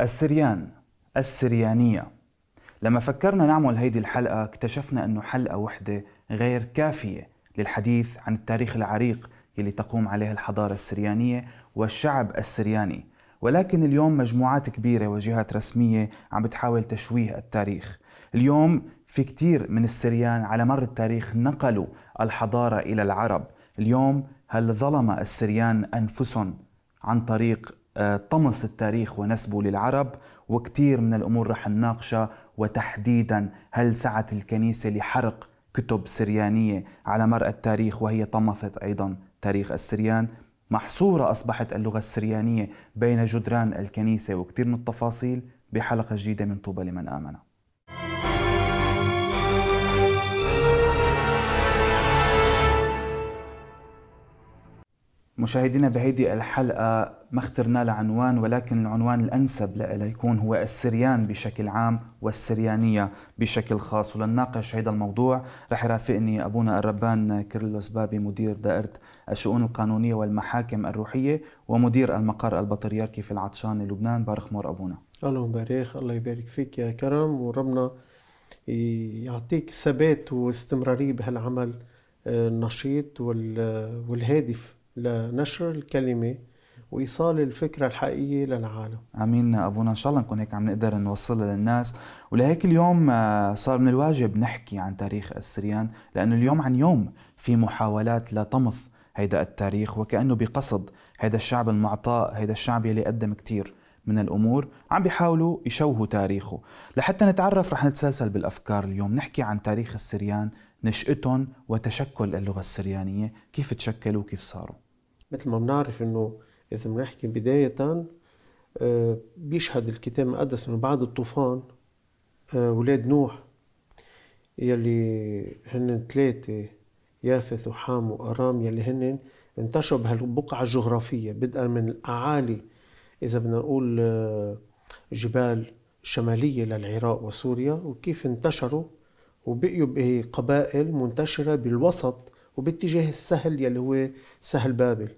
السريان السريانية لما فكرنا نعمل هيدي الحلقة اكتشفنا أنه حلقة وحدة غير كافية للحديث عن التاريخ العريق يلي تقوم عليها الحضارة السريانية والشعب السرياني ولكن اليوم مجموعات كبيرة وجهات رسمية عم بتحاول تشويه التاريخ اليوم في كتير من السريان على مر التاريخ نقلوا الحضارة إلى العرب اليوم هل ظلم السريان أنفسهم عن طريق آه، طمس التاريخ ونسبه للعرب وكثير من الأمور رح نناقشها وتحديدا هل سعت الكنيسة لحرق كتب سريانية على مر التاريخ وهي طمثت أيضا تاريخ السريان محصورة أصبحت اللغة السريانية بين جدران الكنيسة وكثير من التفاصيل بحلقة جديدة من طوبى لمن آمن مشاهدينا بهيدي الحلقة ما اخترنا لعنوان ولكن العنوان الأنسب لها يكون هو السريان بشكل عام والسريانية بشكل خاص ولنناقش هذا الموضوع رح يرافقني أبونا الربان كيرلوس بابي مدير دائرة الشؤون القانونية والمحاكم الروحية ومدير المقر البطريركي في العطشان لبنان بارخ مور أبونا الله مبارك الله يبارك فيك يا كرم وربنا يعطيك ثبات واستمرارية بهالعمل آه، النشيط والهادف لنشر الكلمه وايصال الفكره الحقيقيه للعالم امين ابونا ان شاء الله نكون هيك عم نقدر نوصلها للناس ولهيك اليوم آه، صار من الواجب نحكي عن تاريخ السريان لانه اليوم عن يوم في محاولات لطمث هيدا التاريخ وكانه بقصد هيدا الشعب المعطاء هيدا الشعب يلي قدم كثير من الامور عم بيحاولوا يشوهوا تاريخه لحتى نتعرف رح نتسلسل بالافكار اليوم نحكي عن تاريخ السريان نشأتهم وتشكل اللغة السريانية كيف تشكلوا وكيف صاروا مثل ما بنعرف انه اذا بنحكي بداية آه، بيشهد الكتاب المقدس انه بعد الطوفان آه، ولاد نوح يلي هن ثلاثة يافث وحام وأرام يلي هن انتشروا بهالبقعة الجغرافية بدءا من الأعالي إذا بدنا نقول آه، جبال شمالية للعراق وسوريا وكيف انتشروا وبقيوا بقبائل منتشرة بالوسط وباتجاه السهل يلي هو سهل بابل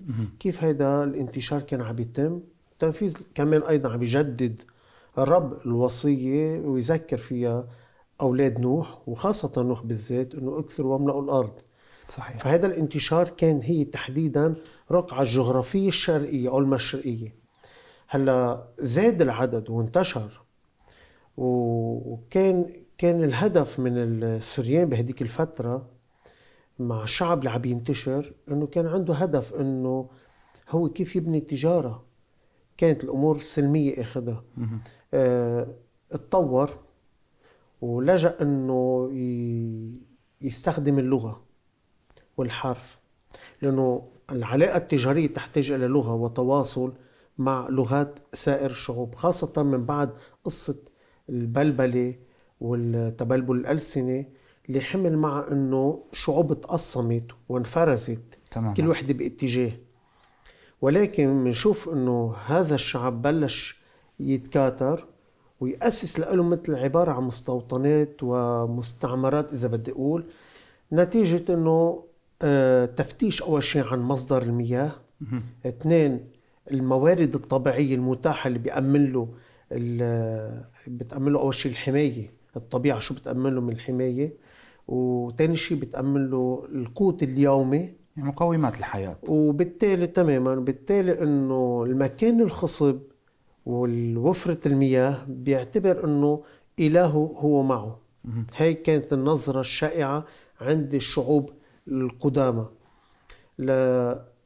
كيف هيدا الانتشار كان عم يتم تنفيذ كمان ايضا عم يجدد الرب الوصيه ويذكر فيها اولاد نوح وخاصه نوح بالذات انه اكثروا واملأوا الارض صحيح فهذا الانتشار كان هي تحديدا رقعه الجغرافيه الشرقيه او المشرقيه هلا زاد العدد وانتشر وكان كان الهدف من السريان بهديك الفتره مع الشعب اللي عم ينتشر انه كان عنده هدف انه هو كيف يبني التجاره كانت الامور السلميه اخذها آه اتطور ولجا انه يستخدم اللغه والحرف لانه العلاقه التجاريه تحتاج الى لغه وتواصل مع لغات سائر الشعوب خاصه من بعد قصه البلبله والتبلبل الالسنه اللي حمل مع انه شعوب تقسمت وانفرزت تمام. كل وحده باتجاه ولكن بنشوف انه هذا الشعب بلش يتكاثر ويأسس له مثل عبارة عن مستوطنات ومستعمرات إذا بدي أقول نتيجة أنه آه، تفتيش أول شيء عن مصدر المياه اثنين الموارد الطبيعية المتاحة اللي بيأمن له بتأمن له أول شيء الحماية الطبيعة شو بتأمن له من الحماية وتاني شيء بتأمن له القوت اليومي مقومات الحياة وبالتالي تماما بالتالي انه المكان الخصب والوفرة المياه بيعتبر انه إلهه هو معه هاي كانت النظرة الشائعة عند الشعوب القدامى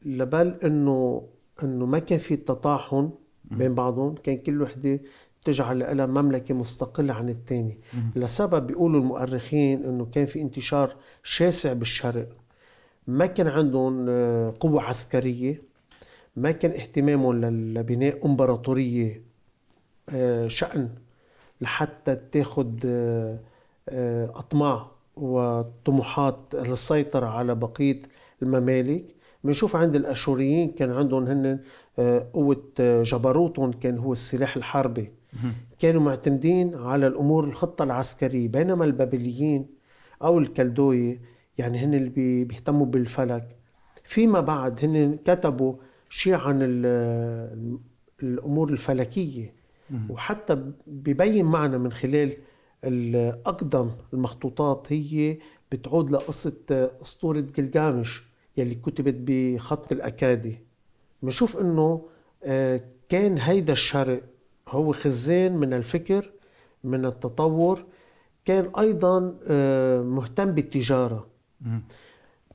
لبال انه انه ما كان في تطاحن بين بعضهم كان كل وحده تجعل لها مملكة مستقلة عن الثاني لسبب بيقولوا المؤرخين أنه كان في انتشار شاسع بالشرق ما كان عندهم آه، قوة عسكرية ما كان اهتمامهم لبناء امبراطورية آه، شأن لحتى تاخد آه، أطماع وطموحات للسيطرة على بقية الممالك بنشوف عند الاشوريين كان عندهم هن قوه جبروتهم كان هو السلاح الحربي كانوا معتمدين على الامور الخطه العسكريه بينما البابليين او الكلدويه يعني هن اللي بيهتموا بالفلك فيما بعد هن كتبوا شيء عن الامور الفلكيه وحتى ببين معنا من خلال اقدم المخطوطات هي بتعود لقصه اسطوره جلجامش يلي كتبت بخط الاكادي بنشوف انه آه، كان هيدا الشرق هو خزان من الفكر من التطور كان ايضا آه، مهتم بالتجاره م.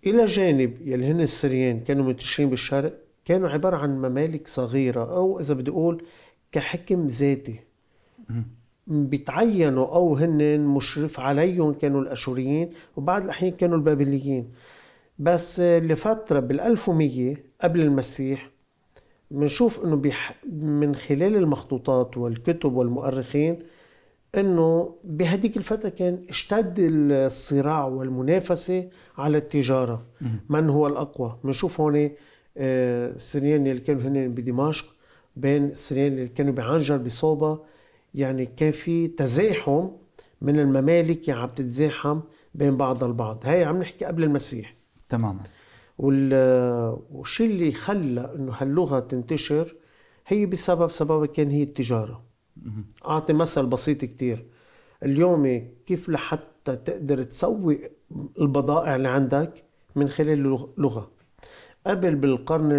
الى جانب يلي هن السريان كانوا منتشرين بالشرق كانوا عباره عن ممالك صغيره او اذا بدي اقول كحكم ذاتي بيتعينوا او هن مشرف عليهم كانوا الاشوريين وبعض الاحيان كانوا البابليين بس آه، لفتره بال1100 قبل المسيح بنشوف انه بيح من خلال المخطوطات والكتب والمؤرخين انه بهديك الفتره كان اشتد الصراع والمنافسه على التجاره من هو الاقوى بنشوف هون آه، السريان اللي كانوا هن بدمشق بين السريان اللي كانوا بعنجر بصوبة يعني كان في تزاحم من الممالك يعني عم تتزاحم بين بعضها البعض هاي عم نحكي قبل المسيح تماما والشيء اللي خلى انه هاللغه تنتشر هي بسبب سببها كان هي التجاره اعطي مثل بسيط كتير اليوم كيف لحتى تقدر تسوق البضائع اللي عندك من خلال اللغه قبل بالقرن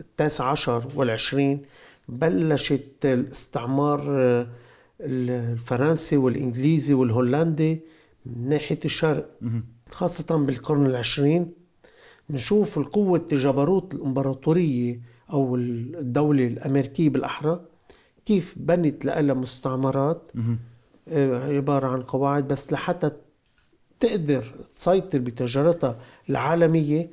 التاسع عشر والعشرين بلشت الاستعمار الفرنسي والانجليزي والهولندي من ناحيه الشرق خاصة بالقرن العشرين بنشوف القوة جبروت الإمبراطورية أو الدولة الأمريكية بالأحرى كيف بنت لها مستعمرات آه، عبارة عن قواعد بس لحتى تقدر تسيطر بتجارتها العالمية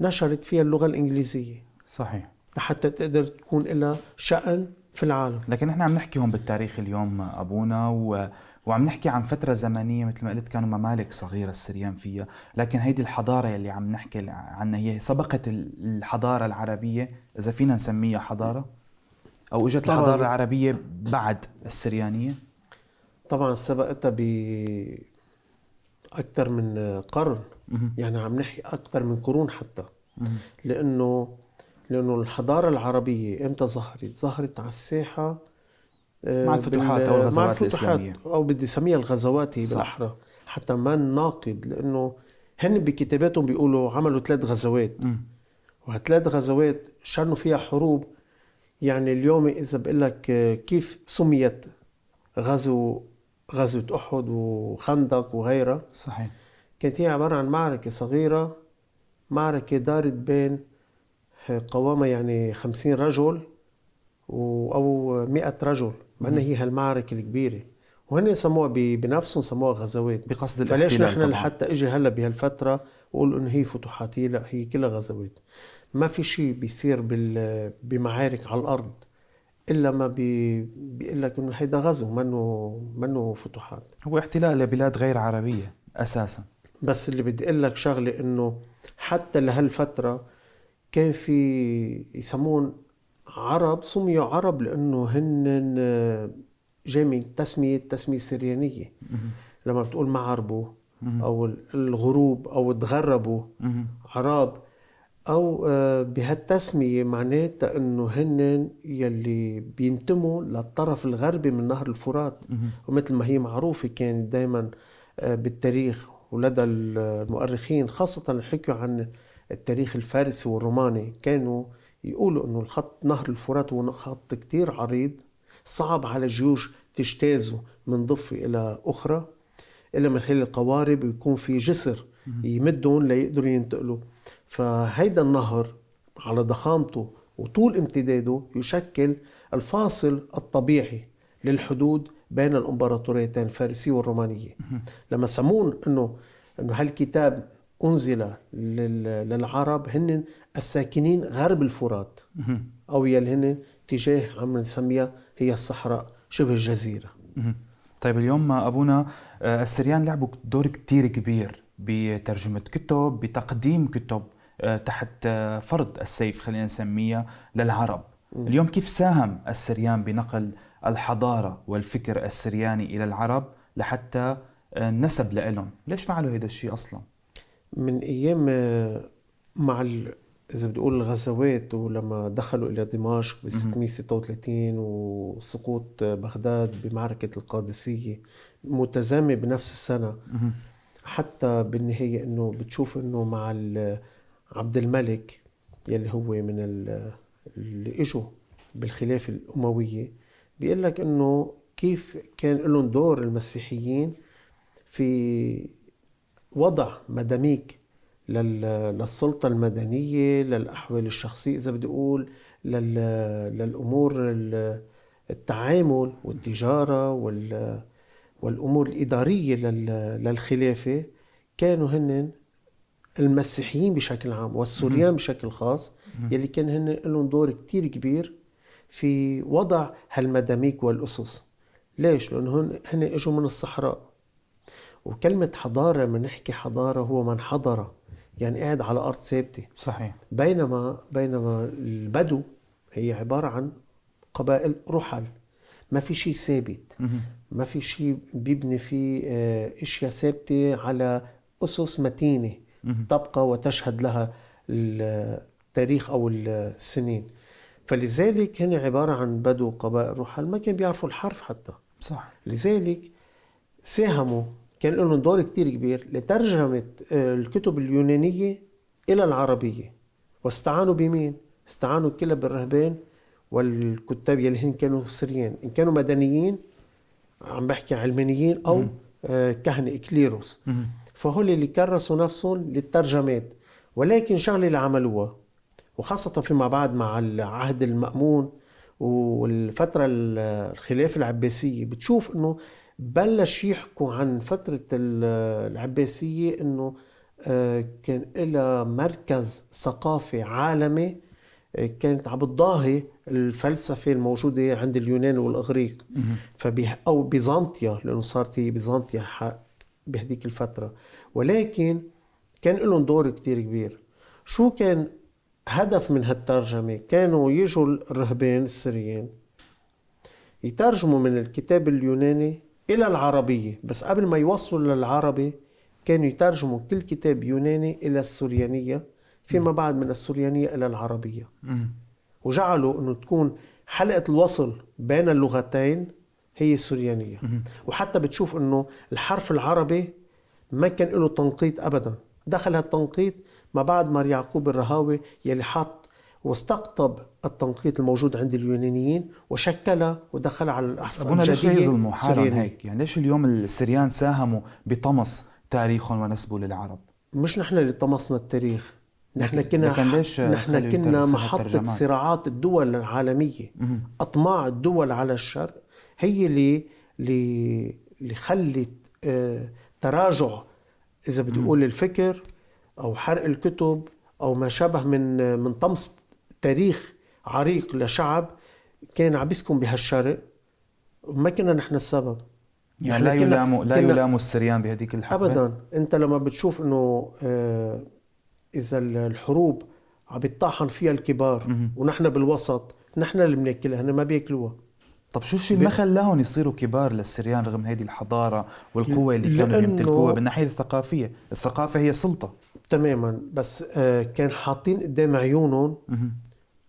نشرت فيها اللغة الإنجليزية صحيح لحتى تقدر تكون لها شأن في العالم لكن نحن عم نحكي هون بالتاريخ اليوم أبونا و وعم نحكي عن فترة زمنية مثل ما قلت كانوا ممالك صغيرة السريان فيها لكن هيدي الحضارة اللي عم نحكي عنها هي سبقت الحضارة العربية إذا فينا نسميها حضارة أو إجت الحضارة العربية بعد السريانية طبعا سبقتها ب أكثر من قرن يعني عم نحكي أكثر من قرون حتى لأنه لأنه الحضارة العربية إمتى ظهرت؟ ظهرت على الساحة آه، مع الفتوحات او الغزوات مع الفتوحات الاسلاميه او بدي اسميها الغزوات هي بالاحرى حتى ما نناقض لانه هن بكتاباتهم بيقولوا عملوا ثلاث غزوات وهالثلاث غزوات شنوا فيها حروب يعني اليوم اذا بقول لك آه، كيف سميت غزو غزوة أحد وخندق وغيرها صحيح كانت هي عبارة عن معركة صغيرة معركة دارت بين آه، قوامة يعني خمسين رجل أو مئة رجل مع انها هي هالمعركة الكبيرة وهن سموها بنفسهم سموها غزوات بقصد الاحتلال فليش نحن لحتى اجي هلا بهالفتره وقول انه هي فتوحات هي لا هي كلها غزوات ما في شيء بيصير بال... بمعارك على الارض الا ما بي... بيقول لك انه هيدا غزو منه منه فتوحات هو احتلال لبلاد غير عربيه اساسا بس اللي بدي اقول لك شغله انه حتى لهالفتره كان في يسمون عرب سميوا عرب لانه هن آه، جاي من تسميه تسميه سريانيه لما بتقول عربوا او الغروب او تغربوا عرب او آه، بهالتسميه معناتها انه هن يلي بينتموا للطرف الغربي من نهر الفرات ومثل ما هي معروفه كانت دائما آه، بالتاريخ ولدى المؤرخين خاصه اللي حكوا عن التاريخ الفارسي والروماني كانوا يقولوا انه الخط نهر الفرات هو خط كتير عريض صعب على الجيوش تجتازه من ضفة إلى أخرى إلا من خلال القوارب ويكون في جسر يمدهم ليقدروا ينتقلوا فهيدا النهر على ضخامته وطول امتداده يشكل الفاصل الطبيعي للحدود بين الامبراطوريتين الفارسية والرومانية لما سمون انه انه هالكتاب أنزل للعرب هن الساكنين غرب الفرات أو يلي هن تجاه عم نسميها هي الصحراء شبه الجزيرة طيب اليوم أبونا آه، السريان لعبوا دور كتير كبير بترجمة كتب بتقديم كتب آه، تحت آه، فرض السيف خلينا نسميها للعرب اليوم كيف ساهم السريان بنقل الحضارة والفكر السرياني إلى العرب لحتى نسب لهم ليش فعلوا هذا الشيء أصلاً؟ من ايام آه، مع ال... اذا بدي اقول الغزوات ولما دخلوا الى دمشق ب 636 وسقوط بغداد بمعركه القادسيه متزامن بنفس السنه حتى بالنهايه انه بتشوف انه مع عبد الملك يلي هو من اللي اجوا بالخلافه الامويه بيقول لك انه كيف كان لهم دور المسيحيين في وضع مداميك للسلطة المدنية للأحوال الشخصية إذا بدي أقول للأمور التعامل والتجارة والأمور الإدارية للخلافة كانوا هن المسيحيين بشكل عام والسوريان بشكل خاص يلي كان هن لهم دور كتير كبير في وضع هالمداميك والأسس ليش؟ لأنه هن اجوا من الصحراء وكلمة حضارة لما نحكي حضارة هو من حضر يعني قاعد على أرض ثابتة صحيح بينما بينما البدو هي عبارة عن قبائل رحل ما في شيء ثابت ما في شيء بيبني فيه آه، اشياء ثابته على اسس متينه تبقى وتشهد لها التاريخ او السنين فلذلك هن عباره عن بدو قبائل رحل ما كان بيعرفوا الحرف حتى صح لذلك ساهموا كان لهم دور كتير كبير لترجمة آه، الكتب اليونانية إلى العربية واستعانوا بمين؟ استعانوا كلا بالرهبان والكتاب يلي هن كانوا سريان إن كانوا مدنيين عم بحكي علمانيين أو آه، كهنة إكليروس فهول اللي كرسوا نفسهم للترجمات ولكن شغلة اللي عملوها وخاصة فيما بعد مع العهد المأمون والفترة الخلافة العباسية بتشوف انه بلش يحكوا عن فترة العباسية انه آه، كان لها مركز ثقافي عالمي آه، كانت عم بتضاهي الفلسفه الموجوده عند اليونان والاغريق او بيزنطيا لانه صارت هي بيزنطيا بهديك الفتره ولكن كان لهم دور كتير كبير شو كان هدف من هالترجمه كانوا يجوا الرهبان السريين يترجموا من الكتاب اليوناني إلى العربية بس قبل ما يوصلوا للعربي كانوا يترجموا كل كتاب يوناني إلى السوريانية فيما بعد من السوريانية إلى العربية وجعلوا أنه تكون حلقة الوصل بين اللغتين هي السوريانية وحتى بتشوف أنه الحرف العربي ما كان له تنقيط أبدا دخل هالتنقيط ما بعد مار يعقوب الرهاوي يلي حط واستقطب التنقيط الموجود عند اليونانيين وشكل ودخل على الأحسن الجديدة ليش يظلموا حالهم هيك؟ يعني ليش اليوم السريان ساهموا بطمس تاريخهم ونسبه للعرب؟ مش نحن اللي طمسنا التاريخ نحن كنا ليش نحن كنا محطة صراعات الدول العالمية مم. أطماع الدول على الشرق هي اللي اللي اللي خلت آه، تراجع إذا بدي أقول الفكر أو حرق الكتب أو ما شابه من آه، من طمس تاريخ عريق لشعب كان عم يسكن بهالشرق وما كنا نحن السبب يعني لا يلاموا لا يلاموا السريان بهذيك الحقبه ابدا انت لما بتشوف انه آه، اذا الحروب عم بيطاحن فيها الكبار ونحن بالوسط نحن اللي بناكلها هن ما بياكلوها طب شو الشيء اللي ما خلاهم يصيروا كبار للسريان رغم هذه الحضاره والقوه اللي كانوا يمتلكوها من ناحيه الثقافيه الثقافه هي سلطه تماما بس آه، كان حاطين قدام عيونهم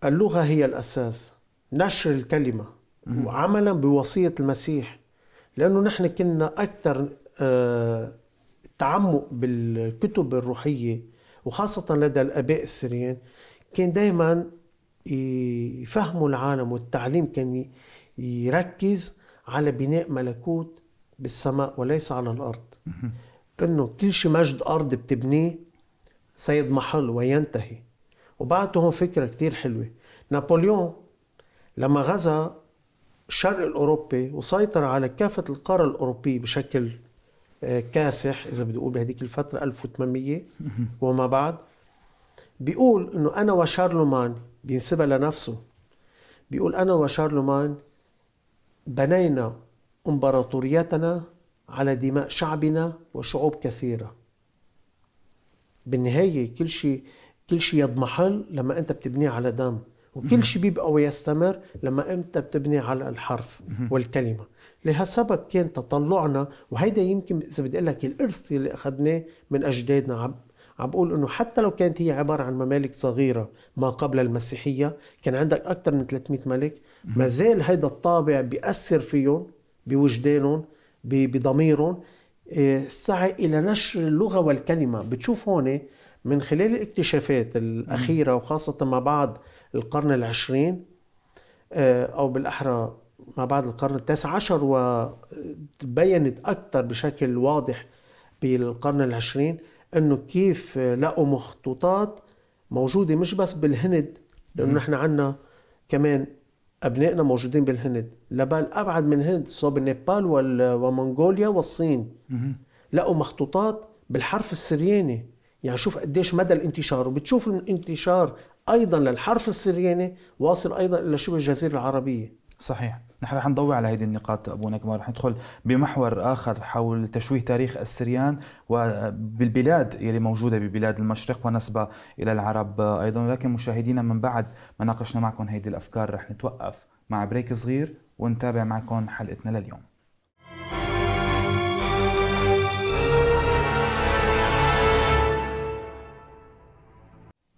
اللغة هي الأساس نشر الكلمة وعملا بوصية المسيح لأنه نحن كنا أكثر آه، تعمق بالكتب الروحية وخاصة لدى الآباء السريين كان دايما يفهموا العالم والتعليم كان يركز على بناء ملكوت بالسماء وليس على الأرض أنه كل شيء مجد أرض بتبنيه سيد محل وينتهي هون فكرة كتير حلوة نابليون لما غزا الشرق الأوروبي وسيطر على كافة القارة الأوروبية بشكل آه، كاسح إذا بدي أقول بهذيك الفترة 1800 وما بعد بيقول إنه أنا وشارلومان بينسبها لنفسه بيقول أنا وشارلومان بنينا إمبراطوريتنا على دماء شعبنا وشعوب كثيرة بالنهاية كل شيء كل شيء يضمحل لما انت بتبنيه على دم وكل شيء بيبقى ويستمر لما انت بتبني على الحرف والكلمه لهالسبب كان تطلعنا وهيدا يمكن اذا بدي اقول لك الارث اللي اخذناه من اجدادنا عم عم بقول انه حتى لو كانت هي عباره عن ممالك صغيره ما قبل المسيحيه كان عندك اكثر من 300 ملك ما زال هيدا الطابع بياثر فيهم بوجدانهم بضميرهم السعي إيه، الى نشر اللغه والكلمه بتشوف هون من خلال الاكتشافات الأخيرة وخاصة ما بعد القرن العشرين آه، أو بالأحرى ما بعد القرن التاسع عشر وتبينت أكثر بشكل واضح بالقرن العشرين أنه كيف لقوا مخطوطات موجودة مش بس بالهند لأنه نحن عنا كمان أبنائنا موجودين بالهند لبال أبعد من الهند صوب النيبال ومنغوليا والصين لقوا مخطوطات بالحرف السرياني يعني شوف قديش مدى الانتشار وبتشوف الانتشار ايضا للحرف السرياني واصل ايضا الى شبه الجزيره العربيه صحيح نحن رح نضوي على هذه النقاط ابو نجمه رح ندخل بمحور اخر حول تشويه تاريخ السريان وبالبلاد يلي موجوده ببلاد المشرق ونسبه الى العرب ايضا ولكن مشاهدينا من بعد ما ناقشنا معكم هذه الافكار رح نتوقف مع بريك صغير ونتابع معكم حلقتنا لليوم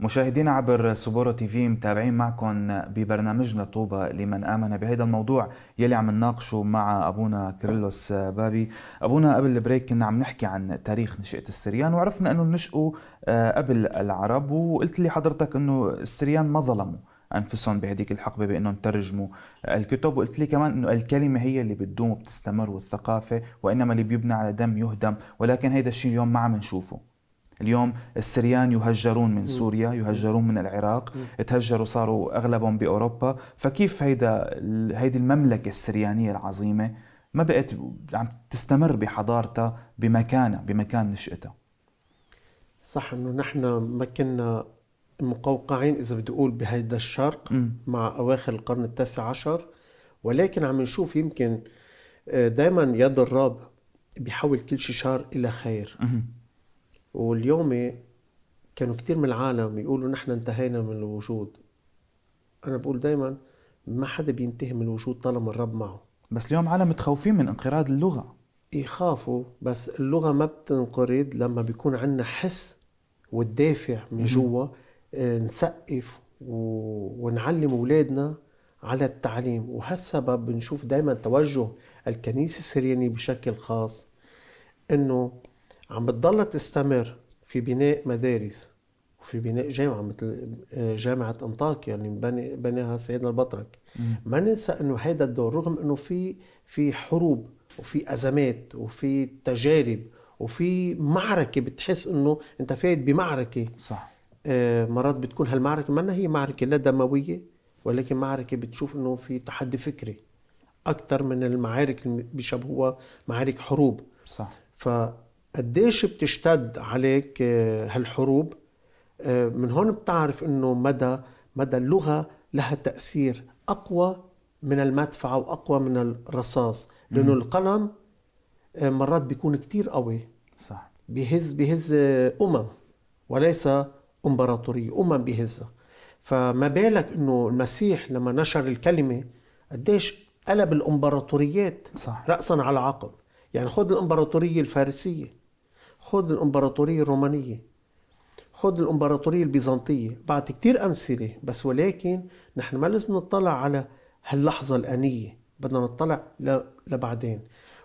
مشاهدينا عبر سبورة تي في متابعين معكم ببرنامجنا طوبة لمن آمن بهذا الموضوع يلي عم نناقشه مع أبونا كريلوس بابي أبونا قبل البريك كنا عم نحكي عن تاريخ نشأة السريان وعرفنا أنه نشأوا آه، قبل العرب وقلت لي حضرتك أنه السريان ما ظلموا انفسهم بهديك الحقبه بانهم ترجموا الكتب وقلت لي كمان انه الكلمه هي اللي بتدوم وبتستمر والثقافه وانما اللي بيبنى على دم يهدم ولكن هيدا الشيء اليوم ما عم نشوفه اليوم السريان يهجرون من سوريا يهجرون من العراق تهجروا صاروا أغلبهم بأوروبا فكيف هيدا هيدي المملكة السريانية العظيمة ما بقت عم تستمر بحضارتها بمكانها بمكان نشأتها صح انه نحن ما كنا مقوقعين اذا بدي اقول بهيدا الشرق م. مع اواخر القرن التاسع عشر ولكن عم نشوف يمكن آه، دائما يد الرب بيحول كل شيء شر الى خير م. واليوم كانوا كتير من العالم يقولوا نحن انتهينا من الوجود انا بقول دائما ما حدا بينتهي من الوجود طالما الرب معه بس اليوم عالم متخوفين من انقراض اللغه يخافوا بس اللغه ما بتنقرض لما بيكون عندنا حس والدافع من جوا آه، نسقف ونعلم اولادنا على التعليم وهالسبب بنشوف دائما توجه الكنيسه السريانيه بشكل خاص انه عم بتضلها تستمر في بناء مدارس وفي بناء جامعه مثل آه، جامعه انطاكيا اللي يعني بناها سيدنا البطرك ما ننسى انه هذا الدور رغم انه في في حروب وفي ازمات وفي تجارب وفي معركه بتحس انه انت فايت بمعركه صح آه، مرات بتكون هالمعركه ما هي معركه لا دمويه ولكن معركه بتشوف انه في تحدي فكري اكثر من المعارك اللي بيشبهوها معارك حروب صح ف قديش بتشتد عليك آه، هالحروب آه، من هون بتعرف انه مدى مدى اللغه لها تاثير اقوى من المدفع واقوى من الرصاص لانه القلم آه، مرات بيكون كتير قوي صح بيهز بيهز امم وليس امبراطوريه امم بيهزها فما بالك انه المسيح لما نشر الكلمه قديش قلب الامبراطوريات صح. راسا على عقب يعني خذ الامبراطوريه الفارسيه خذ الإمبراطورية الرومانية خذ الإمبراطورية البيزنطية بعد كتير أمثلة بس ولكن نحن ما لازم نطلع على هاللحظة الآنية بدنا نطلع لبعدين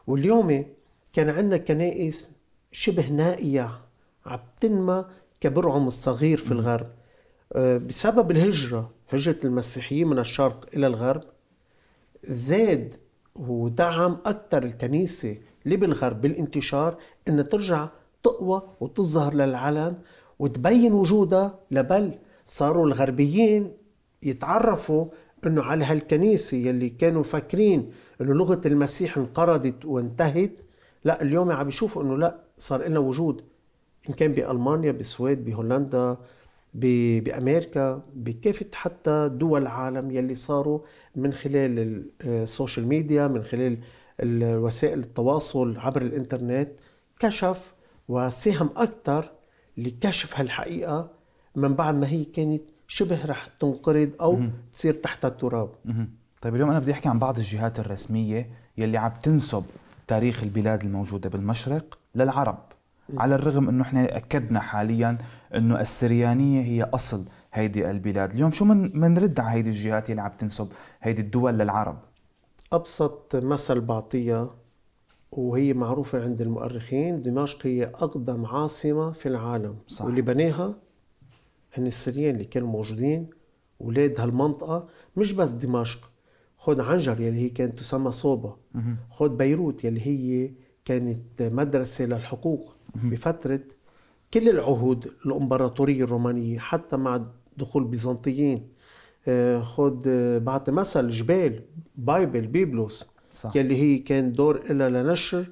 واليوم كان عندنا كنائس شبه نائية عم تنمى كبرعم الصغير في الغرب آه، بسبب الهجرة هجرة المسيحيين من الشرق إلى الغرب زاد ودعم أكثر الكنيسة اللي بالغرب بالانتشار أن ترجع تقوى وتظهر للعالم وتبين وجودها لبل صاروا الغربيين يتعرفوا انه على هالكنيسه يلي كانوا فاكرين انه لغه المسيح انقرضت وانتهت لا اليوم عم يشوفوا انه لا صار لنا وجود ان كان بالمانيا بالسويد بهولندا بامريكا بكافه حتى دول العالم يلي صاروا من خلال السوشيال ميديا آه، من خلال وسائل التواصل عبر الانترنت كشف وساهم أكثر لكشف هالحقيقة من بعد ما هي كانت شبه رح تنقرض أو مم. تصير تحت التراب مم. طيب اليوم أنا بدي أحكي عن بعض الجهات الرسمية يلي عم تنسب تاريخ البلاد الموجودة بالمشرق للعرب مم. على الرغم أنه إحنا أكدنا حاليا أنه السريانية هي أصل هيدي البلاد اليوم شو من منرد على هيدي الجهات يلي عم تنسب هيدي الدول للعرب أبسط مثل بعطيها وهي معروفة عند المؤرخين دمشق هي أقدم عاصمة في العالم صح. واللي بناها هن السريين اللي كانوا موجودين ولاد هالمنطقة مش بس دمشق خد عنجر يلي هي كانت تسمى صوبة خد بيروت يلي هي كانت مدرسة للحقوق بفترة كل العهود الإمبراطورية الرومانية حتى مع دخول بيزنطيين آه، خد بعت مثل جبال بايبل بيبلوس صح. يلي هي كان دور لها لنشر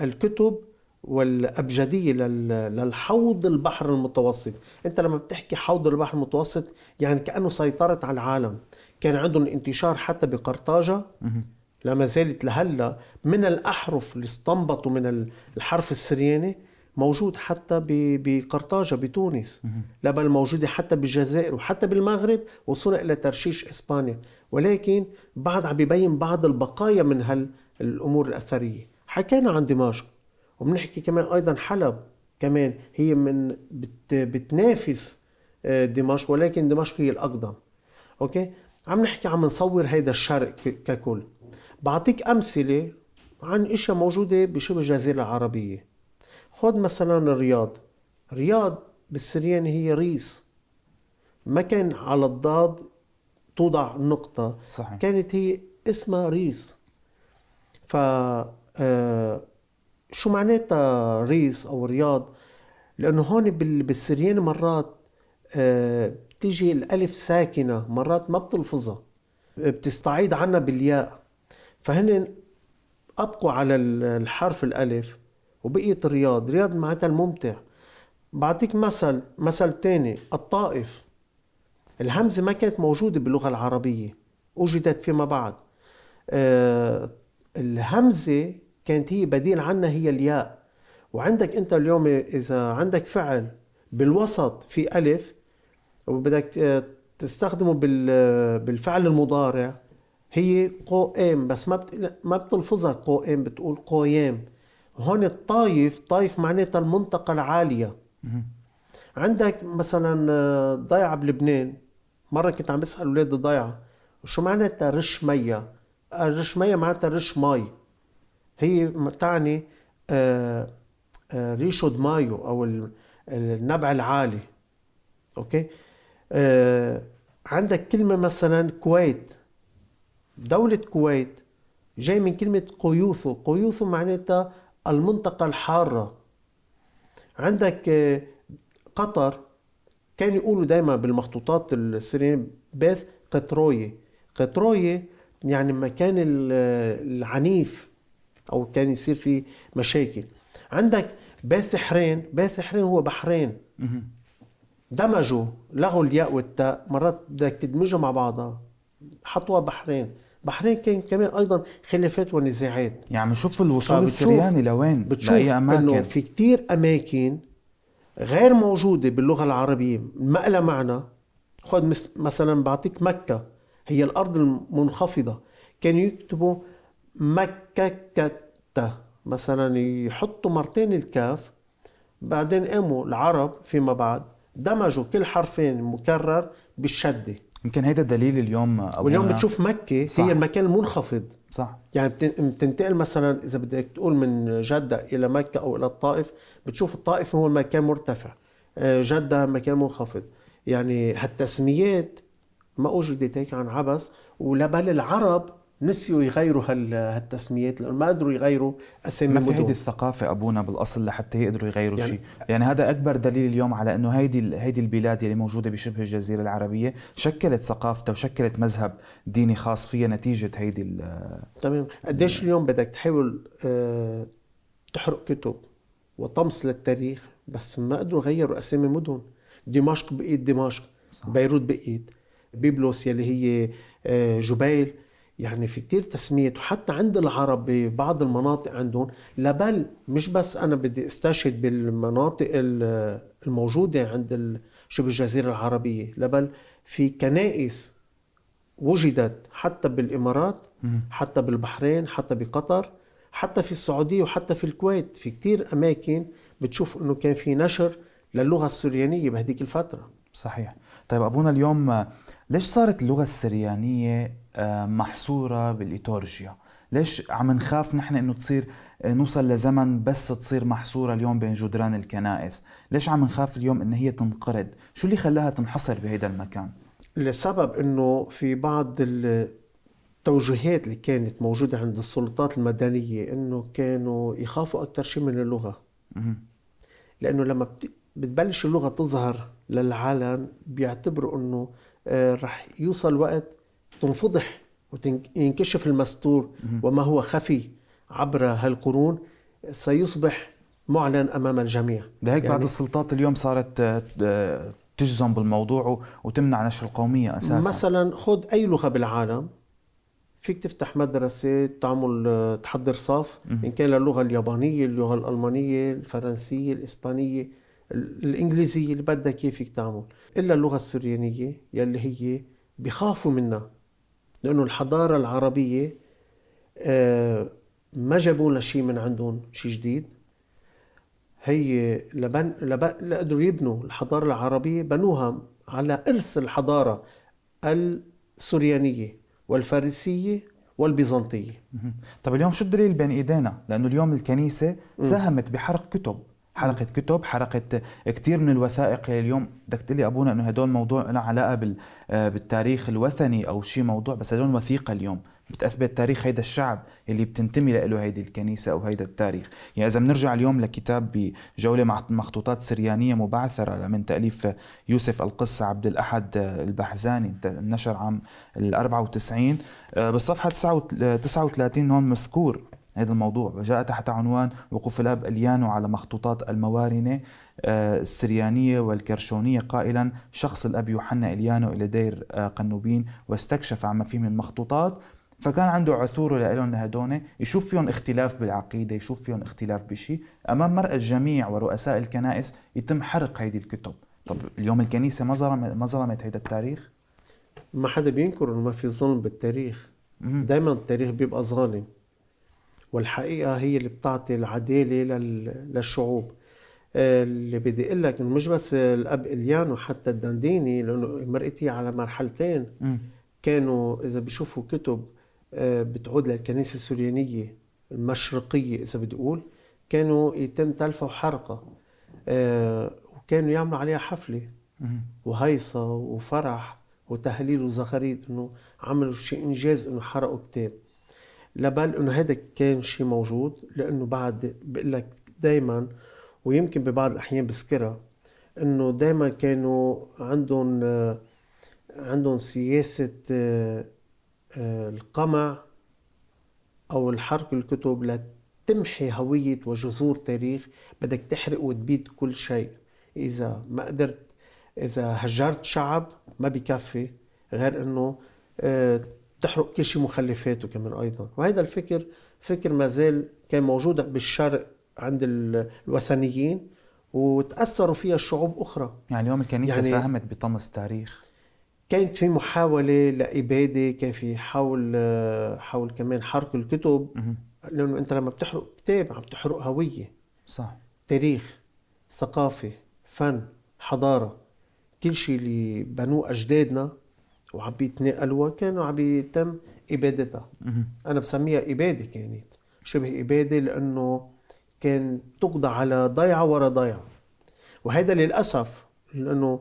الكتب والأبجدية للحوض البحر المتوسط أنت لما بتحكي حوض البحر المتوسط يعني كأنه سيطرت على العالم كان عندهم انتشار حتى بقرطاجة لما زالت لهلا من الأحرف اللي استنبطوا من الحرف السرياني موجود حتى بقرطاجة بتونس لبل بل موجودة حتى بالجزائر وحتى بالمغرب وصلنا إلى ترشيش إسبانيا ولكن بعد عم ببين بعض البقايا من هالامور الاثريه حكينا عن دمشق وبنحكي كمان ايضا حلب كمان هي من بت بتنافس آه، دمشق ولكن دمشق هي الاقدم اوكي عم نحكي عم نصور هيدا الشرق ككل بعطيك امثله عن اشياء موجوده بشبه الجزيره العربيه خذ مثلا الرياض رياض بالسرياني هي ريس ما كان على الضاد توضع نقطة صحيح. كانت هي اسمها ريس ف آه، شو معناتها ريس أو رياض لأنه هون بالسريان مرات آه، بتيجي الألف ساكنة مرات ما بتلفظها بتستعيد عنا بالياء فهن أبقوا على الحرف الألف وبقيت رياض رياض معناتها الممتع بعطيك مثل مثل تاني الطائف الهمزة ما كانت موجودة باللغة العربية وجدت فيما بعد آه، الهمزة كانت هي بديل عنها هي الياء وعندك أنت اليوم إذا عندك فعل بالوسط في ألف وبدك آه، تستخدمه آه، بالفعل المضارع هي قائم بس ما ما بتلفظها قائم بتقول قيام هون الطايف طايف معناتها المنطقة العالية عندك مثلا ضيعة بلبنان مرة كنت عم بسأل أولاد الضيعه شو معناتها رش مية؟ رش مية معناتها رش مي هي تعني آه، آه، ريشو مايو أو النبع العالي أوكي؟ آه، عندك كلمة مثلا كويت دولة كويت جاي من كلمة قيوثو قيوثو معناتها المنطقة الحارة عندك قطر كانوا يقولوا دايما بالمخطوطات السيرين باث قطروية قطروية يعني مكان العنيف او كان يصير في مشاكل عندك باث حرين باث حرين هو بحرين دمجوا لغوا الياء والتاء مرات بدك تدمجها مع بعضها حطوها بحرين بحرين كان كمان ايضا خلافات ونزاعات يعني شوف الوصول السرياني لوين بتشوف لأي اماكن انه في كتير اماكن غير موجودة باللغة العربية ما لها معنى خد مثلا بعطيك مكة هي الأرض المنخفضة كانوا يكتبوا مكة مثلا يحطوا مرتين الكاف بعدين قاموا العرب فيما بعد دمجوا كل حرفين مكرر بالشدة يمكن هيدا الدليل اليوم واليوم بتشوف مكة صح. هي المكان المنخفض صح يعني بتنتقل مثلا إذا بدك تقول من جدة إلى مكة أو إلى الطائف بتشوف الطائف هو المكان مرتفع آه، جدة مكان منخفض يعني هالتسميات ما أوجدت هيك عن عبث ولبل العرب نسيوا يغيروا هالتسميات لانه ما قدروا يغيروا اسامي ما في هيدي الثقافه ابونا بالاصل لحتى يقدروا يغيروا يعني شيء، يعني هذا اكبر دليل اليوم على انه هيدي هيدي البلاد اللي موجوده بشبه الجزيره العربيه شكلت ثقافتها وشكلت مذهب ديني خاص فيها نتيجه هيدي تمام، قديش اليوم بدك تحاول أه تحرق كتب وطمس للتاريخ بس ما قدروا يغيروا اسامي مدن، دمشق بقيت دمشق، صح. بيروت بقيت، بيبلوس يلي هي آه، جبيل يعني في كتير تسميات وحتى عند العرب ببعض المناطق عندهم لبل مش بس أنا بدي استشهد بالمناطق الموجودة عند شبه الجزيرة العربية لبل في كنائس وجدت حتى بالإمارات حتى بالبحرين حتى بقطر حتى في السعودية وحتى في الكويت في كتير أماكن بتشوف أنه كان في نشر للغة السريانية بهديك الفترة صحيح طيب أبونا اليوم ليش صارت اللغة السريانية محصورة بالإيتورجيا ليش عم نخاف نحن انه تصير نوصل لزمن بس تصير محصوره اليوم بين جدران الكنائس ليش عم نخاف اليوم ان هي تنقرض شو اللي خلاها تنحصر بهيدا المكان السبب انه في بعض التوجهات اللي كانت موجوده عند السلطات المدنيه انه كانوا يخافوا اكثر شيء من اللغه لانه لما بتبلش اللغه تظهر للعلن بيعتبروا انه آه، رح يوصل وقت تنفضح وينكشف المستور وما هو خفي عبر هالقرون سيصبح معلن امام الجميع لهيك يعني بعض السلطات اليوم صارت آه، آه، تجزم بالموضوع وتمنع نشر القوميه اساسا مثلا خذ اي لغه بالعالم فيك تفتح مدرسة تعمل آه، تحضر صف إن كان اللغة اليابانية اللغة الألمانية الفرنسية الإسبانية الإنجليزية اللي بدك إياه فيك تعمل إلا اللغة السريانية يلي هي بخافوا منها لأنه الحضارة العربية آه، ما جابوا لنا شيء من عندهم شيء جديد هي لبن لبن لقدروا يبنوا الحضارة العربية بنوها على إرث الحضارة السريانية والفارسية والبيزنطية طب اليوم شو الدليل بين إيدينا؟ لأنه اليوم الكنيسة ساهمت بحرق كتب حرقه كتب حرقه كثير من الوثائق اليوم بدك تقول لي ابونا انه هدول موضوع له علاقه آه، بالتاريخ الوثني او شيء موضوع بس هدول وثيقه اليوم بتثبت تاريخ هيدا الشعب اللي بتنتمي له هيدي الكنيسة أو هيدا التاريخ يعني إذا بنرجع اليوم لكتاب بجولة مع مخطوطات سريانية مبعثرة من تأليف يوسف القصة عبد الأحد البحزاني نشر عام ال 94 آه، بالصفحة 39 آه، هون مذكور هذا الموضوع وجاء تحت عنوان وقوف الأب أليانو على مخطوطات الموارنة آه، السريانية والكرشونية قائلا شخص الأب يوحنا إليانو إلى دير آه، قنوبين واستكشف عما فيه من مخطوطات فكان عنده عثور لهم لهدول يشوف فيهم اختلاف بالعقيدة يشوف فيهم اختلاف بشيء أمام مرأة الجميع ورؤساء الكنائس يتم حرق هيدي الكتب طب اليوم الكنيسة ما ظلمت ما ظلمت هيدا التاريخ؟ ما حدا بينكر انه ما في ظلم بالتاريخ دائما التاريخ بيبقى ظالم والحقيقه هي اللي بتعطي العداله للشعوب آه، اللي بدي اقول لك انه مش بس الاب اليانو حتى الدنديني لانه مرقتي على مرحلتين كانوا اذا بيشوفوا كتب آه، بتعود للكنيسه السوريانيه المشرقيه اذا بدي اقول كانوا يتم تلفها وحرقها آه، وكانوا يعملوا عليها حفله وهيصه وفرح وتهليل وزخاريد انه عملوا شيء انجاز انه حرقوا كتاب لبل انه هذا كان شيء موجود لانه بعد بقول لك دائما ويمكن ببعض الاحيان بذكرها انه دائما كانوا عندهم آه، عندهم سياسه آه، آه، القمع او الحرق الكتب لتمحي هويه وجذور تاريخ بدك تحرق وتبيد كل شيء اذا ما قدرت اذا هجرت شعب ما بكفي غير انه تحرق كل شيء مخلفاته كمان ايضا وهذا الفكر فكر ما زال كان موجود بالشرق عند الوثنيين وتاثروا فيها شعوب اخرى يعني اليوم الكنيسه يعني ساهمت بطمس تاريخ كانت في محاوله لاباده كان في حول حول كمان حرق الكتب لانه انت لما بتحرق كتاب عم تحرق هويه صح تاريخ ثقافه فن حضاره كل شيء اللي بنوه اجدادنا وعم بيتنقلوا كانوا عم بيتم ابادتها انا بسميها اباده كانت شبه اباده لانه كان تقضى على ضيعه ورا ضيعه وهذا للاسف لانه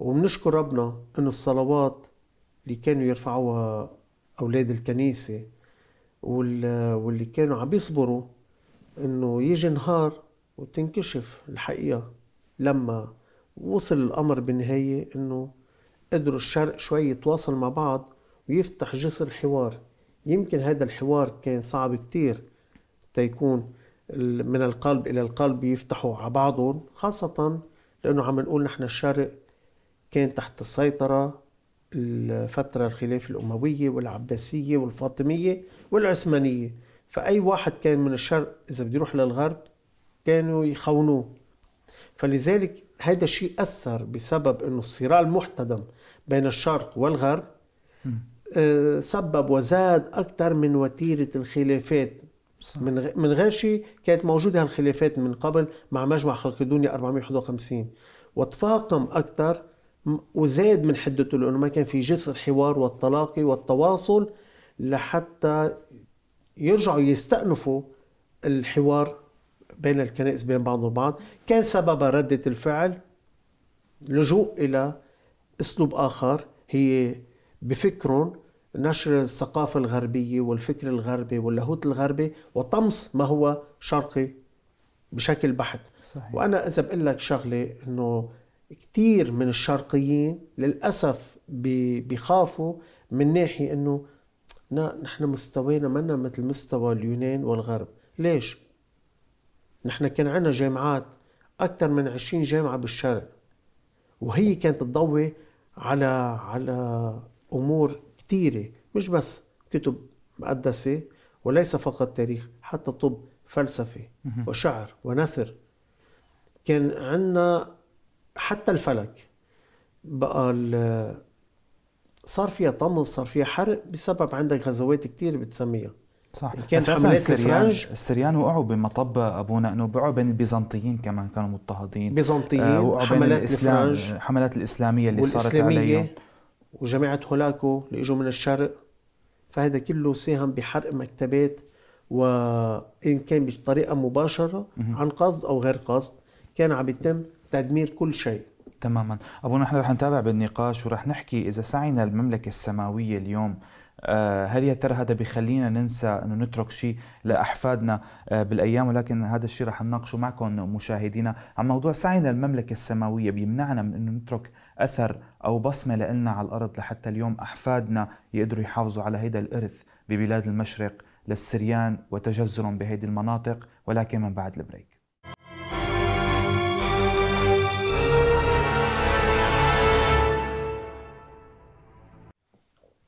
وبنشكر ربنا انه الصلوات اللي كانوا يرفعوها اولاد الكنيسه واللي كانوا عم بيصبروا انه يجي نهار وتنكشف الحقيقه لما وصل الامر بالنهايه انه قدروا الشرق شوي يتواصل مع بعض ويفتح جسر حوار يمكن هذا الحوار كان صعب كتير تيكون من القلب إلى القلب يفتحوا على بعضهم خاصة لأنه عم نقول نحن الشرق كان تحت السيطرة الفترة الخلافة الأموية والعباسية والفاطمية والعثمانية فأي واحد كان من الشرق إذا بده يروح للغرب كانوا يخونوه فلذلك هذا الشيء أثر بسبب أنه الصراع المحتدم بين الشرق والغرب آه، سبب وزاد أكثر من وتيرة الخلافات صح. من من غير شيء كانت موجوده هالخلافات من قبل مع مجمع الدنيا 451 وتفاقم اكثر وزاد من حدته لانه ما كان في جسر حوار والتلاقي والتواصل لحتى يرجعوا يستأنفوا الحوار بين الكنائس بين بعضهم البعض كان سبب ردة الفعل لجوء إلى اسلوب اخر هي بفكرهم نشر الثقافة الغربية والفكر الغربي واللاهوت الغربي وطمس ما هو شرقي بشكل بحت صحيح. وأنا إذا بقول لك شغلة أنه كثير من الشرقيين للأسف بيخافوا من ناحية أنه نحن مستوينا منا مثل مستوى اليونان والغرب ليش؟ نحن كان عندنا جامعات أكثر من 20 جامعة بالشرق وهي كانت تضوي على على امور كثيره مش بس كتب مقدسه وليس فقط تاريخ حتى طب فلسفه وشعر ونثر كان عندنا حتى الفلك بقى صار فيها طمس صار فيها حرق بسبب عندك غزوات كثير بتسميها صح إن كان حملات السريان السريان وقعوا بمطب ابونا انه وقعوا بين البيزنطيين كمان كانوا مضطهدين بيزنطيين آه وقعوا بين الاسلام الحملات الاسلاميه اللي صارت عليهم وجماعه هولاكو اللي اجوا من الشرق فهذا كله ساهم بحرق مكتبات وان كان بطريقه مباشره عن قصد او غير قصد كان عم يتم تدمير كل شيء تماما ابونا نحن رح نتابع بالنقاش ورح نحكي اذا سعينا المملكه السماويه اليوم آه، هل يا ترى هذا بخلينا ننسى انه نترك شيء لاحفادنا آه، بالايام ولكن هذا الشيء رح نناقشه معكم مشاهدينا عن موضوع سعينا للمملكه السماويه بيمنعنا من انه نترك اثر او بصمه لنا على الارض لحتى اليوم احفادنا يقدروا يحافظوا على هيدا الارث ببلاد المشرق للسريان وتجزرهم بهيدي المناطق ولكن من بعد البريك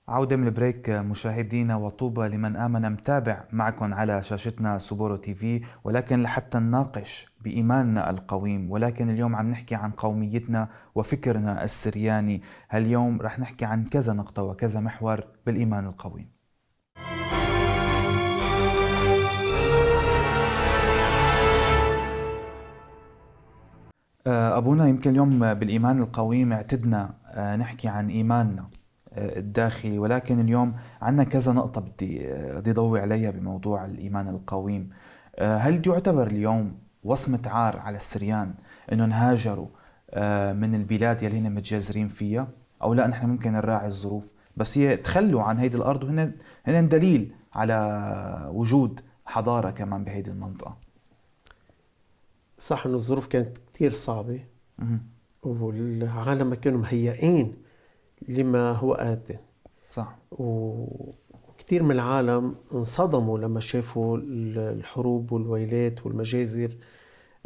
عودة من البريك مشاهدينا وطوبى لمن آمن متابع معكم على شاشتنا سبورو تي في ولكن لحتى نناقش بإيماننا القويم ولكن اليوم عم نحكي عن قوميتنا وفكرنا السرياني هاليوم رح نحكي عن كذا نقطة وكذا محور بالإيمان القويم آه، أبونا يمكن اليوم بالإيمان القويم اعتدنا آه، نحكي عن إيماننا الداخلي ولكن اليوم عندنا كذا نقطة بدي آه، بدي ضوي عليها بموضوع الإيمان القويم آه، هل يعتبر اليوم وصمة عار على السريان أنهم هاجروا آه، من البلاد يلي هن متجذرين فيها أو لا نحن ممكن نراعي الظروف بس هي تخلوا عن هيدي الأرض وهن هن دليل على وجود حضارة كمان بهيدي المنطقة صح انه الظروف كانت كثير صعبة والعالم ما كانوا مهيئين لما هو آتي صح وكثير من العالم انصدموا لما شافوا الحروب والويلات والمجازر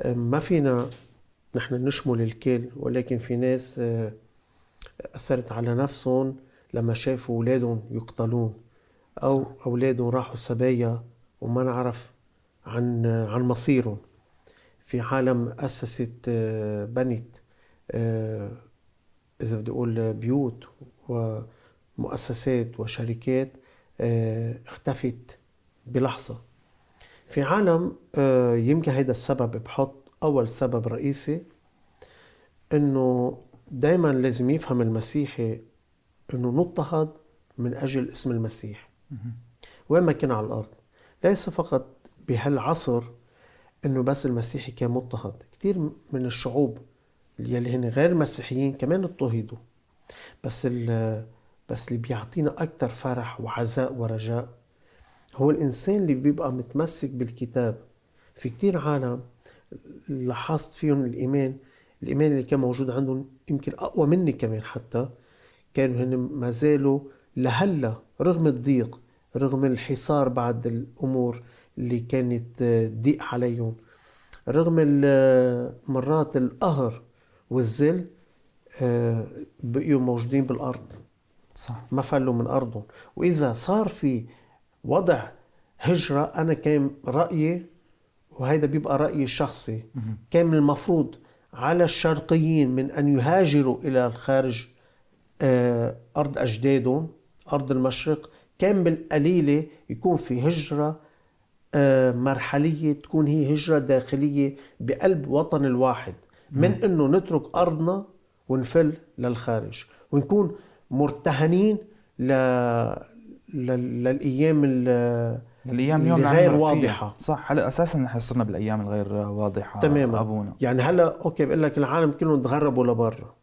آه، ما فينا نحن نشمل الكل ولكن في ناس آه، أثرت على نفسهم لما شافوا أولادهم يقتلون أو صح. أولادهم راحوا سبايا وما نعرف عن آه، عن مصيرهم في عالم أسست بنت اذا بدي اقول بيوت ومؤسسات وشركات آه، اختفت بلحظه في عالم آه، يمكن هيدا السبب بحط اول سبب رئيسي انه دائما لازم يفهم المسيحي انه نضطهد من اجل اسم المسيح وين ما كان على الارض ليس فقط بهالعصر انه بس المسيحي كان مضطهد كثير من الشعوب يلي هن غير مسيحيين كمان اضطهدوا بس بس اللي بيعطينا أكثر فرح وعزاء ورجاء هو الإنسان اللي بيبقى متمسك بالكتاب في كتير عالم لاحظت فيهم الإيمان الإيمان اللي كان موجود عندهم يمكن أقوى مني كمان حتى كانوا هن ما زالوا لهلا رغم الضيق رغم الحصار بعد الأمور اللي كانت ضيق عليهم رغم مرات القهر والذل آه، بقيوا موجودين بالارض صح ما فلوا من ارضهم واذا صار في وضع هجره انا كان رايي وهذا بيبقى رايي الشخصي كان من المفروض على الشرقيين من ان يهاجروا الى الخارج آه، ارض اجدادهم ارض المشرق كان بالقليله يكون في هجره آه، مرحليه تكون هي هجره داخليه بقلب وطن الواحد من انه نترك ارضنا ونفل للخارج ونكون مرتهنين ل... ل... للايام ال... الايام اليوم اللي غير واضحه صح هلا اساسا نحن صرنا بالايام الغير واضحه تماما ابونا يعني هلا اوكي بقول لك العالم كلهم تغربوا لبرا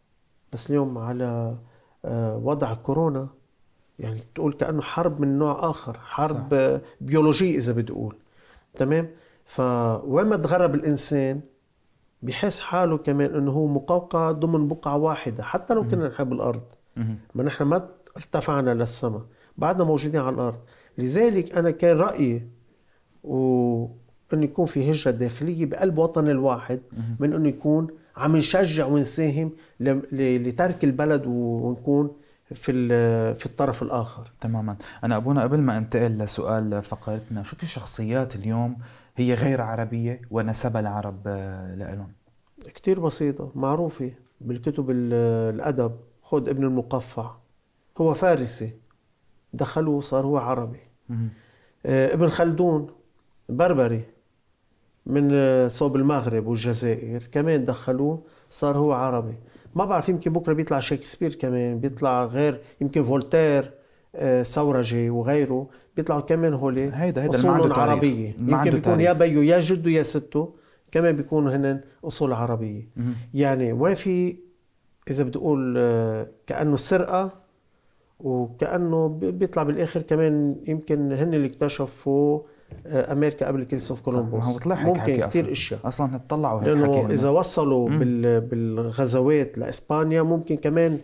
بس اليوم على آه، وضع كورونا يعني تقول كانه حرب من نوع اخر حرب بيولوجيه اذا بدي اقول تمام فوين ما تغرب الانسان بحس حاله كمان انه هو مقوقع ضمن بقعه واحده حتى لو كنا نحب الارض ما نحن ما ارتفعنا للسماء بعدنا موجودين على الارض لذلك انا كان رايي و انه يكون في هجره داخليه بقلب وطن الواحد من انه يكون عم نشجع ونساهم لترك البلد ونكون في في الطرف الاخر تماما انا ابونا قبل ما انتقل لسؤال فقرتنا شو في شخصيات اليوم هي غير عربية ونسبها العرب آه، لهم كتير بسيطة معروفة بالكتب الأدب خد ابن المقفع هو فارسي دخلوه صار هو عربي آه، ابن خلدون بربري من آه، صوب المغرب والجزائر كمان دخلوه صار هو عربي ما بعرف يمكن بكره بيطلع شكسبير كمان بيطلع غير يمكن فولتير ثورجي وغيره بيطلعوا كمان هول هيدا هيدا اصولهم عربيه يمكن بيكون يا بيو يا جدو يا ستو كمان بيكونوا هن اصول عربيه يعني وين في اذا بدي اقول آه، كانه سرقه وكانه بيطلع بالاخر كمان يمكن هن اللي اكتشفوا آه، امريكا قبل كريستوف كولومبوس هو طلع ممكن كثير اشياء اصلا طلعوا هيك حكي اذا وصلوا بالغزوات لاسبانيا ممكن كمان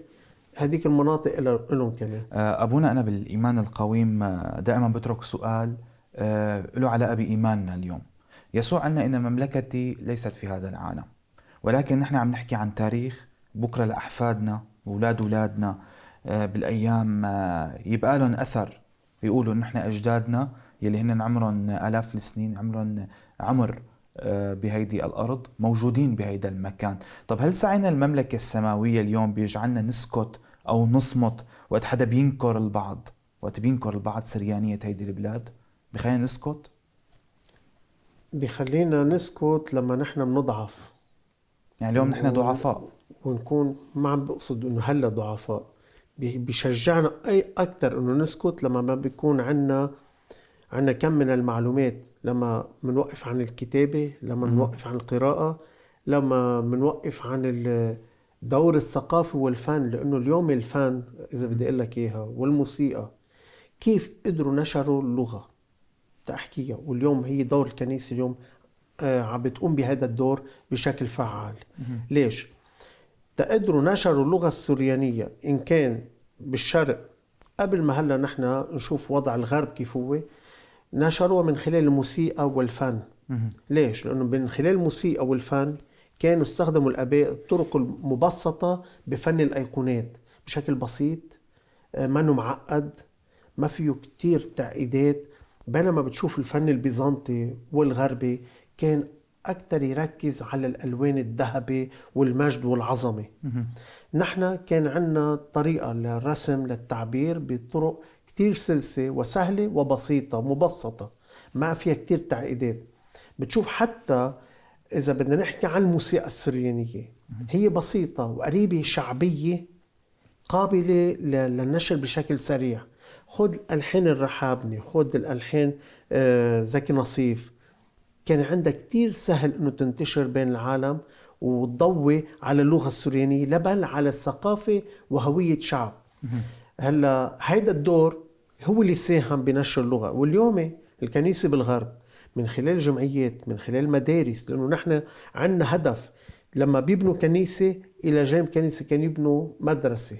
هذيك المناطق لهم كمان آه، ابونا انا بالايمان القويم آه، دائما بترك سؤال آه، له علاقه بايماننا اليوم يسوع قالنا ان مملكتي ليست في هذا العالم ولكن نحن عم نحكي عن تاريخ بكره لاحفادنا واولاد اولادنا بالايام يبقى لهم اثر يقولوا نحن اجدادنا يلي هن عمرهم الاف السنين عمرهم عمر بهيدي الارض موجودين بهيدا المكان طب هل سعينا المملكه السماويه اليوم بيجعلنا نسكت او نصمت وقت حدا بينكر البعض وقت بينكر البعض سريانيه هيدي البلاد بخلينا نسكت بخلينا نسكت لما نحن بنضعف يعني اليوم نحن ضعفاء ونكون ما عم بقصد انه هلا ضعفاء بشجعنا اي اكثر انه نسكت لما ما بيكون عنا عندنا كم من المعلومات لما بنوقف عن الكتابه لما بنوقف عن القراءه لما بنوقف عن دور الثقافة والفن لأنه اليوم الفن إذا بدي أقول لك إياها والموسيقى كيف قدروا نشروا اللغة تحكيها واليوم هي دور الكنيسة اليوم آه، عم بتقوم بهذا الدور بشكل فعال ليش؟ تقدروا نشروا اللغة السريانية إن كان بالشرق قبل ما هلا نحن نشوف وضع الغرب كيف هو نشروها من خلال الموسيقى والفن ليش؟ لأنه من خلال الموسيقى والفن كانوا استخدموا الآباء الطرق المبسطة بفن الأيقونات بشكل بسيط آه، منه معقد ما فيه كتير تعقيدات بينما بتشوف الفن البيزنطي والغربي كان أكثر يركز على الألوان الذهبي والمجد والعظمة نحن كان عندنا طريقة للرسم للتعبير بطرق كتير سلسة وسهلة وبسيطة مبسطة ما فيها كتير تعقيدات بتشوف حتى إذا بدنا نحكي عن الموسيقى السريانية هي بسيطة وقريبة شعبية قابلة للنشر بشكل سريع خد الحين الرحابني خد الحين آه، زكي نصيف كان عندها كتير سهل انه تنتشر بين العالم وتضوي على اللغه السريانيه بل على الثقافه وهويه شعب هلا هيدا الدور هو اللي ساهم بنشر اللغه واليوم الكنيسه بالغرب من خلال جمعيات من خلال مدارس لأنه نحن عندنا هدف لما بيبنوا كنيسة إلى جانب كنيسة كان يبنوا مدرسة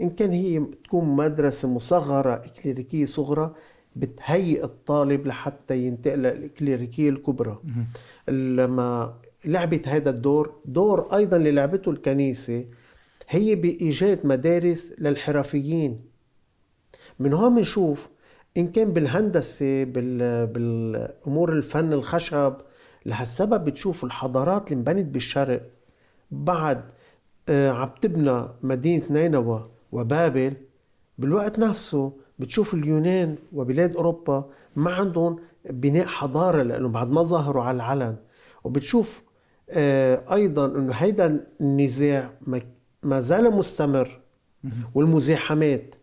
إن كان هي تكون مدرسة مصغرة إكليريكية صغرى بتهيئ الطالب لحتى ينتقل للإكليريكية الكبرى لما لعبت هذا الدور دور أيضا اللي لعبته الكنيسة هي بإيجاد مدارس للحرفيين من هون بنشوف ان كان بالهندسه بال... بالامور الفن الخشب لهالسبب بتشوف الحضارات اللي انبنت بالشرق بعد آه، عم تبنى مدينه نينوى وبابل بالوقت نفسه بتشوف اليونان وبلاد اوروبا ما عندهم بناء حضاره لانه بعد ما ظهروا على العلن وبتشوف آه، ايضا انه هيدا النزاع ما زال مستمر والمزاحمات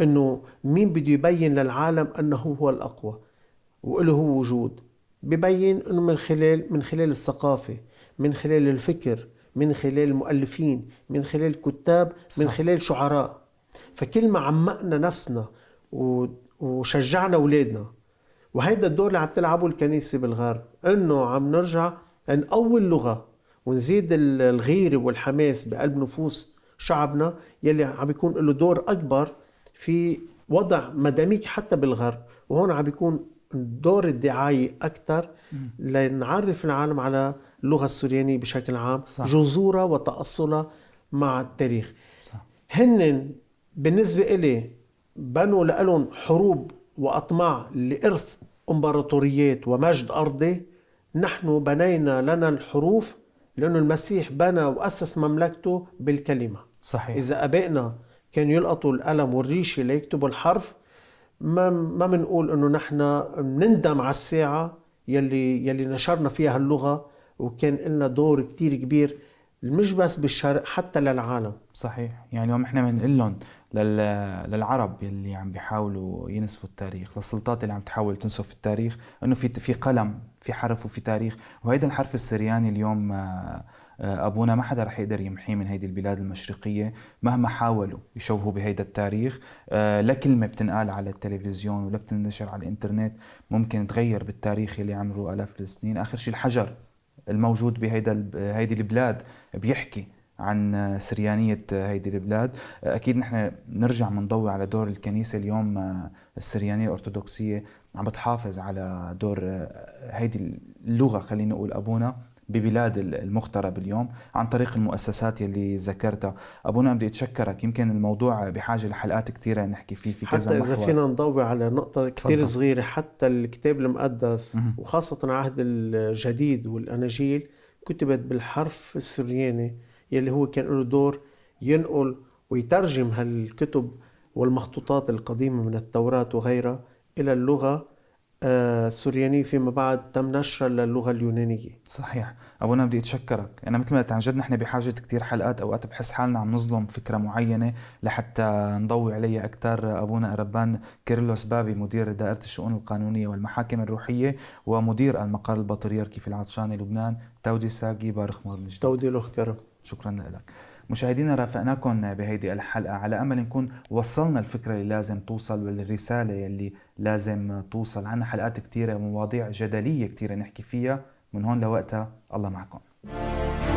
انه مين بده يبين للعالم انه هو الاقوى وله هو وجود ببين انه من خلال من خلال الثقافه من خلال الفكر من خلال المؤلفين من خلال الكتاب من خلال شعراء فكل ما عمقنا نفسنا وشجعنا اولادنا وهيدا الدور اللي عم تلعبه الكنيسه بالغرب انه عم نرجع نقوي اللغه ونزيد الغيره والحماس بقلب نفوس شعبنا يلي عم بيكون له دور اكبر في وضع مداميك حتى بالغرب وهون عم بيكون دور الدعاية أكثر لنعرف العالم على اللغة السوريانية بشكل عام صح. جذورها وتأصلها مع التاريخ صح. هن بالنسبة إلي بنوا لهم حروب وأطماع لإرث إمبراطوريات ومجد أرضي نحن بنينا لنا الحروف لأنه المسيح بنى وأسس مملكته بالكلمة صحيح إذا أبائنا كانوا يلقطوا القلم والريشه ليكتبوا الحرف ما ما بنقول انه نحن بنندم على الساعه يلي يلي نشرنا فيها اللغة وكان لنا دور كتير كبير مش بس بالشرق حتى للعالم صحيح يعني اليوم احنا بنقول لهم للعرب يلي عم بيحاولوا ينسفوا التاريخ للسلطات اللي عم تحاول تنسف التاريخ انه في في قلم في حرف وفي تاريخ وهيدا الحرف السرياني اليوم آه، آه، ابونا ما حدا رح يقدر يمحيه من هيدي البلاد المشرقيه مهما حاولوا يشوهوا بهيدا التاريخ آه، لا كلمه بتنقال على التلفزيون ولا بتنشر على الانترنت ممكن تغير بالتاريخ اللي عمره الاف السنين اخر شيء الحجر الموجود بهيدا هيدي البلاد بيحكي عن سريانية هيدي البلاد آه، أكيد نحن نرجع بنضوي على دور الكنيسة اليوم السريانية الأرثوذكسية عم بتحافظ على دور هيدي اللغة خلينا نقول أبونا ببلاد المغترب اليوم عن طريق المؤسسات اللي ذكرتها ابونا نعم، بدي اتشكرك يمكن الموضوع بحاجه لحلقات كثيره نحكي فيه في كذا حتى محور. اذا فينا نضوي على نقطه كثير صغيره حتى الكتاب المقدس وخاصه عهد الجديد والاناجيل كتبت بالحرف السرياني يلي هو كان له دور ينقل ويترجم هالكتب والمخطوطات القديمه من التوراه وغيرها الى اللغه آه، السورياني فيما بعد تم نشرها للغة اليونانية صحيح أولا بدي أتشكرك أنا مثل ما قلت عن جد نحن بحاجة كتير حلقات أوقات بحس حالنا عم نظلم فكرة معينة لحتى نضوي عليها أكثر أبونا ربان كيرلوس بابي مدير دائرة الشؤون القانونية والمحاكم الروحية ومدير المقر البطريركي في العطشانة لبنان تودي ساقي بارخ جديد تودي له كرم شكرا لك مشاهدينا رافقناكم بهيدي الحلقة على أمل نكون وصلنا الفكرة اللي لازم توصل والرسالة اللي لازم توصل عنا حلقات كتيرة ومواضيع جدلية كتيرة نحكي فيها من هون لوقتها الله معكم